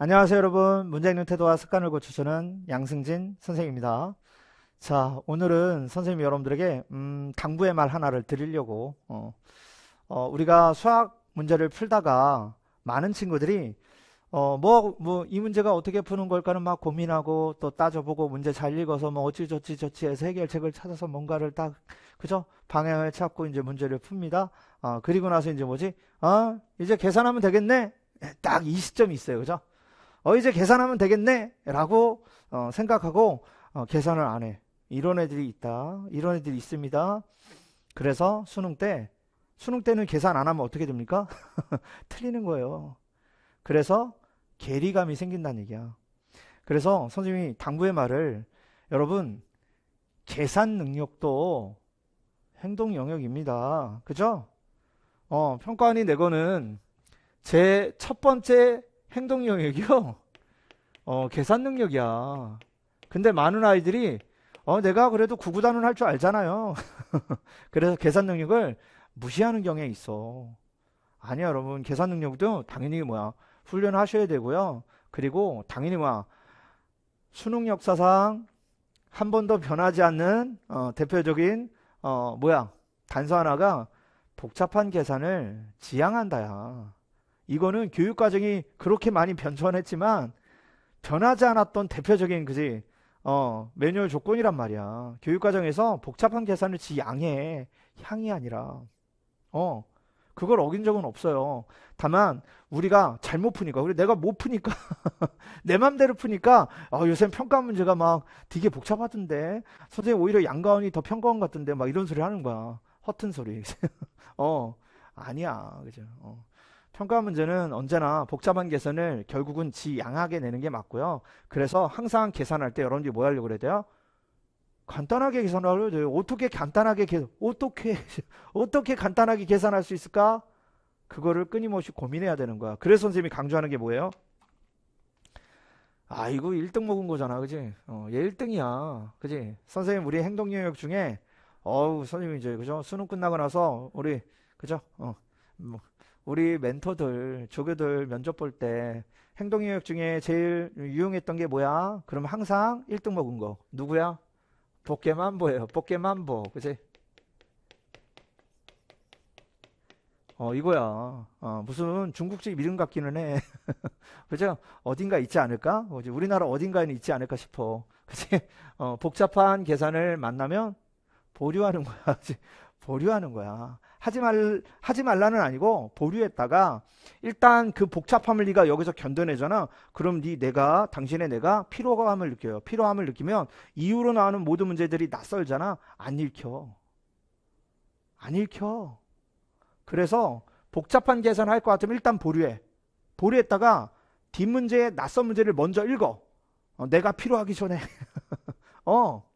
안녕하세요 여러분 문장 읽는 태도와 습관을 고쳐주는 양승진 선생입니다 자 오늘은 선생님 이 여러분들에게 음, 당부의 말 하나를 드리려고 어, 어, 우리가 수학 문제를 풀다가 많은 친구들이 어, 뭐, 뭐, 이 문제가 어떻게 푸는 걸까는 막 고민하고 또 따져보고 문제 잘 읽어서 뭐 어찌저찌 저찌 해서 해결책을 찾아서 뭔가를 딱, 그죠? 방향을 찾고 이제 문제를 풉니다. 어, 그리고 나서 이제 뭐지? 어, 이제 계산하면 되겠네? 딱 이 시점이 있어요. 그죠? 어, 이제 계산하면 되겠네. 라고 어, 생각하고 어, 계산을 안 해. 이런 애들이 있다. 이런 애들이 있습니다. 그래서 수능 때, 수능 때는 계산 안 하면 어떻게 됩니까? 틀리는 거예요. 그래서 괴리감이 생긴다는 얘기야. 그래서 선생님이 당부의 말을 여러분, 계산 능력도 행동 영역입니다. 그죠? 어, 평가원이 내거는 제 첫 번째 행동 영역이요. 어, 계산 능력이야. 근데 많은 아이들이 어, 내가 그래도 구구단원 할줄 알잖아요. 그래서 계산 능력을 무시하는 경향이 있어. 아니야, 여러분. 계산 능력도 당연히 뭐야. 훈련하셔야 되고요. 그리고 당연히 뭐야. 수능 역사상 한 번도 변하지 않는 어, 대표적인 어, 뭐야. 단서 하나가 복잡한 계산을 지향한다야. 이거는 교육과정이 그렇게 많이 변천했지만 변하지 않았던 대표적인 그지 어, 매뉴얼 조건이란 말이야. 교육과정에서 복잡한 계산을 지 양해, 향이 아니라, 어, 그걸 어긴 적은 없어요. 다만, 우리가 잘못 푸니까, 그래, 내가 못 푸니까, 내 맘대로 푸니까, 어, 아, 요새 평가 문제가 막 되게 복잡하던데, 선생님 오히려 양가원이 더 평가원 같던데, 막 이런 소리 하는 거야. 허튼 소리. 어, 아니야. 그죠. 어. 평가 문제는 언제나 복잡한 계산을 결국은 지 양하게 내는 게 맞고요. 그래서 항상 계산할 때 여러분들이 뭐 하려고 그래야 돼요? 간단하게 계산하려고 돼요. 어떻게 간단하게 계산, 어떻게, 어떻게 간단하게 계산할 수 있을까? 그거를 끊임없이 고민해야 되는 거야. 그래서 선생님이 강조하는 게 뭐예요? 아이거 1등 먹은 거잖아. 그지? 어, 얘 1등이야. 그지? 선생님, 우리 행동 영역 중에, 어우, 선생님 이제, 그죠? 수능 끝나고 나서, 우리, 그죠? 어, 뭐, 우리 멘토들, 조교들 면접 볼 때 행동영역 중에 제일 유용했던 게 뭐야? 그럼 항상 1등 먹은 거. 누구야? 복개만보예요. 복개만보. 그지? 어, 이거야. 어, 무슨 중국집 이름 같기는 해. 그죠? 어딘가 있지 않을까? 그지? 우리나라 어딘가에는 있지 않을까 싶어. 그지? 어, 복잡한 계산을 만나면 보류하는 거야. 보류하는 거야. 하지 말 하지 말라는 아니고 보류했다가 일단 그 복잡함을 네가 여기서 견뎌내잖아. 그럼 네 내가 당신의 내가 피로감을 느껴요. 피로함을 느끼면 이후로 나오는 모든 문제들이 낯설잖아. 안 읽혀. 안 읽혀. 그래서 복잡한 계산을 할 것 같으면 일단 보류해. 보류했다가 뒷문제에 낯선 문제를 먼저 읽어. 어, 내가 필요하기 전에. 어.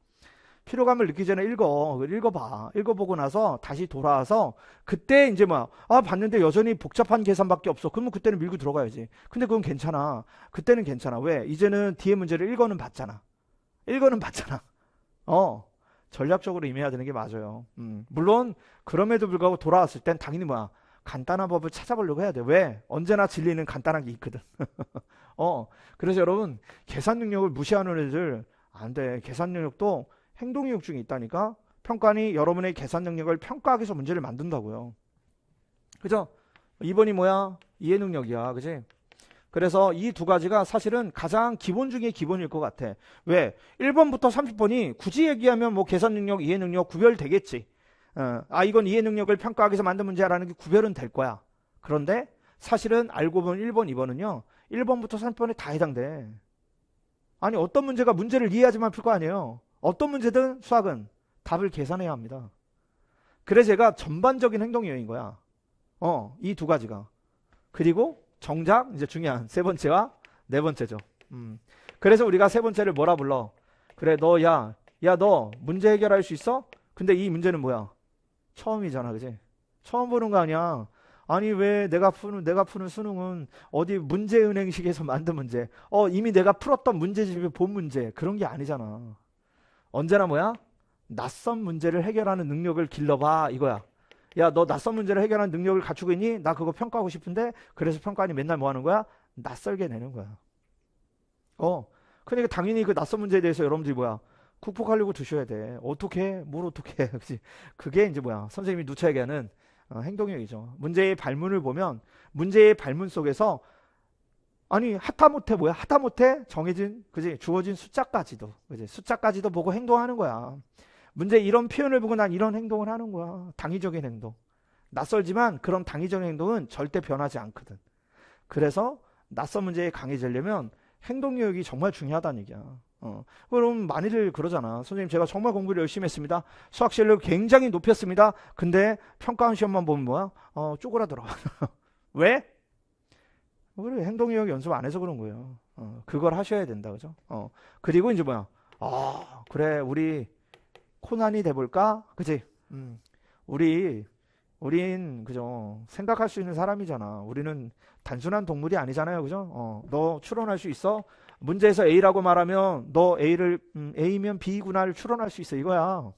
피로감을 느끼기 전에 읽어. 읽어봐. 읽어보고 나서 다시 돌아와서 그때 이제 뭐 아, 봤는데 여전히 복잡한 계산밖에 없어. 그러면 그때는 밀고 들어가야지. 근데 그건 괜찮아. 그때는 괜찮아. 왜? 이제는 뒤에 문제를 읽어는 봤잖아. 읽어는 봤잖아. 어. 전략적으로 임해야 되는 게 맞아요. 음. 물론 그럼에도 불구하고 돌아왔을 땐 당연히 뭐야. 간단한 법을 찾아보려고 해야 돼. 왜? 언제나 진리는 간단한 게 있거든. 어. 그래서 여러분, 계산 능력을 무시하는 애들 안 돼. 계산 능력도 행동이욕중이 있다니까 평가니 여러분의 계산 능력을 평가하기 위해서 문제를 만든다고요. 그죠? 2번이 뭐야? 이해 능력이야. 그지? 그래서 이 두 가지가 사실은 가장 기본 중에 기본일 것 같아. 왜? 1번부터 30번이 굳이 얘기하면 뭐 계산 능력, 이해 능력 구별되겠지. 어, 아, 이건 이해 능력을 평가하기 위해서 만든 문제라는 게 구별은 될 거야. 그런데 사실은 알고 보면 1번, 2번은요. 1번부터 30번에 다 해당돼. 아니, 어떤 문제가 문제를 이해하지만 필 거 아니에요. 어떤 문제든 수학은 답을 계산해야 합니다. 그래 서 제가 전반적인 행동이인 거야. 어, 이 두 가지가. 그리고 정작 이제 중요한 세 번째와 네 번째죠. 음. 그래서 우리가 세 번째를 뭐라 불러? 그래 너 야, 야 너 문제 해결할 수 있어? 근데 이 문제는 뭐야? 처음이잖아, 그지? 처음 보는 거 아니야. 아니 왜 내가 푸는 내가 푸는 수능은 어디 문제은행식에서 만든 문제, 어 이미 내가 풀었던 문제집의 본 문제 그런 게 아니잖아. 언제나 뭐야? 낯선 문제를 해결하는 능력을 길러봐 이거야. 야, 너 낯선 문제를 해결하는 능력을 갖추고 있니? 나 그거 평가하고 싶은데 그래서 평가하니 맨날 뭐 하는 거야? 낯설게 내는 거야. 어. 그러니까 당연히 그 낯선 문제에 대해서 여러분들이 뭐야? 극복하려고 드셔야 돼. 어떻게? 뭘 어떻게? 그지? 그게 이제 뭐야? 선생님이 누차 얘기하는 어, 행동력이죠. 문제의 발문을 보면 문제의 발문 속에서 아니 하다못해 뭐야 하다못해 정해진 그지 주어진 숫자까지도 그지 숫자까지도 보고 행동하는 거야 문제 이런 표현을 보고 난 이런 행동을 하는 거야 당위적인 행동 낯설지만 그런 당위적인 행동은 절대 변하지 않거든 그래서 낯선 문제에 강해지려면 행동 교육이 정말 중요하다는 얘기야 어. 그럼 많이들 그러잖아. 선생님, 제가 정말 공부를 열심히 했습니다. 수학 실력 굉장히 높였습니다. 근데 평가원 시험만 보면 뭐야? 어, 쪼그라들어. 왜? 뭐 그리 행동력 연습 안 해서 그런 거예요. 어, 그걸 하셔야 된다, 그죠? 어, 그리고 이제 뭐야? 아, 그래, 우리 코난이 돼볼까? 그지? 음, 우리, 우린, 그죠? 생각할 수 있는 사람이잖아. 우리는 단순한 동물이 아니잖아요, 그죠? 어, 너 추론할 수 있어? 문제에서 A라고 말하면 너 A를, 음, A면 B구나를 추론할 수 있어, 이거야.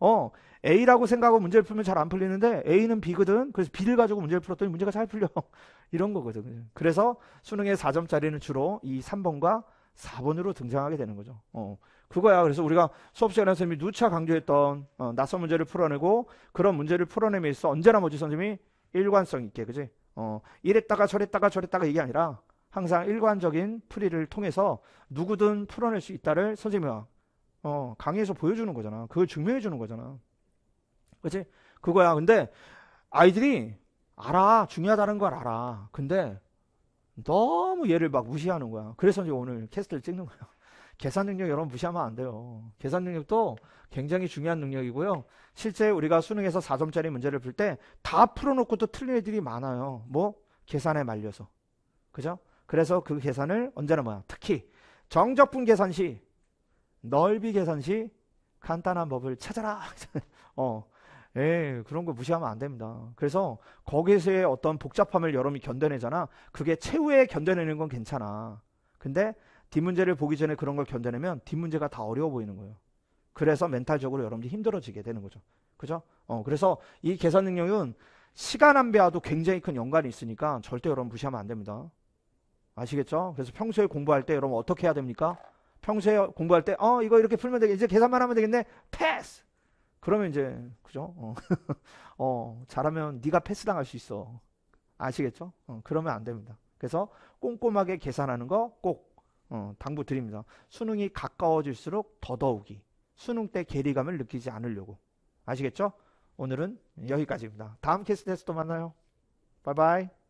어, A라고 생각하고 문제를 풀면 잘 안 풀리는데 A는 B거든. 그래서 B를 가지고 문제를 풀었더니 문제가 잘 풀려. 이런 거거든. 그래서 수능의 4점짜리는 주로 이 3번과 4번으로 등장하게 되는 거죠. 어. 그거야. 그래서 우리가 수업 시간에 선생님이 누차 강조했던 어, 낯선 문제를 풀어내고 그런 문제를 풀어내면 있어 언제나 뭐지 선생님이 일관성 있게 그지? 어, 이랬다가 저랬다가 저랬다가 이게 아니라 항상 일관적인 풀이를 통해서 누구든 풀어낼 수 있다를 선생님이 어, 강의에서 보여주는 거잖아. 그걸 증명해 주는 거잖아. 그치? 그거야. 근데 아이들이 알아. 중요하다는 걸 알아. 근데 너무 얘를 막 무시하는 거야. 그래서 이제 오늘 캐스트를 찍는 거야. 계산 능력 여러분 무시하면 안 돼요. 계산 능력도 굉장히 중요한 능력이고요. 실제 우리가 수능에서 4점짜리 문제를 풀 때 다 풀어놓고 또 틀린 애들이 많아요. 뭐? 계산에 말려서. 그죠? 그래서 그 계산을 언제나 뭐야? 특히 정적분 계산 시, 넓이 계산 시 간단한 법을 찾아라. 어, 예, 그런 거 무시하면 안 됩니다. 그래서 거기서의 어떤 복잡함을 여러분이 견뎌내잖아. 그게 최후에 견뎌내는 건 괜찮아. 근데 뒷문제를 보기 전에 그런 걸 견뎌내면 뒷문제가 다 어려워 보이는 거예요. 그래서 멘탈적으로 여러분이 힘들어지게 되는 거죠. 그죠? 어, 그래서 이 계산 능력은 시간 안배와도 굉장히 큰 연관이 있으니까 절대 여러분 무시하면 안 됩니다. 아시겠죠? 그래서 평소에 공부할 때 여러분 어떻게 해야 됩니까? 평소에 공부할 때, 어, 이거 이렇게 풀면 되겠, 이제 계산만 하면 되겠네? 패스! 그러면 이제 그죠? 어, 어 잘하면 네가 패스 당할 수 있어. 아시겠죠? 어, 그러면 안 됩니다. 그래서 꼼꼼하게 계산하는 거꼭 어, 당부드립니다. 수능이 가까워질수록 더더욱이 수능 때 괴리감을 느끼지 않으려고 아시겠죠? 오늘은 여기까지입니다. 다음 캐스트에서 또 만나요. 바이바이.